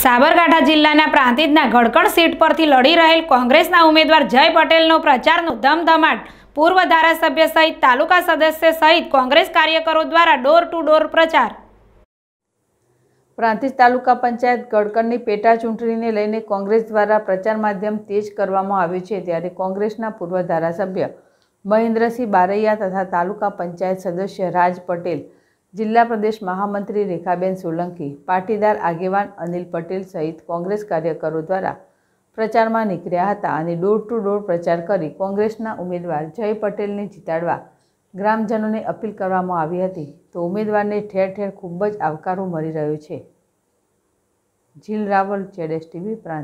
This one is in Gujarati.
સાબરકાંઠા જિલ્લાના પ્રાંતિજના ગડકણ સીટ પરથી લડી રહેલ કોંગ્રેસના ઉમેદવાર જય પટેલનો પ્રચારનો ધમધમાટ પૂર્વ ધારાસભ્ય સહિત તાલુકા સદસ્ય સહિત કોંગ્રેસ કાર્યકરો દ્વારા ડોર ટુ ડોર પ્રચાર પ્રાંતિજ તાલુકા પંચાયત ગડકણની પેટા ચૂંટણીને લઈને કોંગ્રેસ દ્વારા પ્રચાર માધ્યમ તેજ કરવામાં આવ્યું છે ત્યારે કોંગ્રેસના પૂર્વ ધારાસભ્ય મહેન્દ્રસિંહ બારૈયા તથા તાલુકા પંચાયત સદસ્ય રાજ પટેલ જિલ્લા પ્રદેશ મહામંત્રી રેખાબેન સોલંકી પાટીદાર આગેવાન અનિલ પટેલ સહિત કોંગ્રેસ કાર્યકરો દ્વારા પ્રચારમાં નીકળ્યા હતા અને ડોર ટુ ડોર પ્રચાર કરી કોંગ્રેસના ઉમેદવાર જય પટેલને જીતાડવા ગ્રામજનોને અપીલ કરવામાં આવી હતી તો ઉમેદવારને ઠેર ઠેર ખૂબ જ આવકારો મળી રહ્યો છે જીલ રાવલ જેડેશ ટીવી પ્રાંત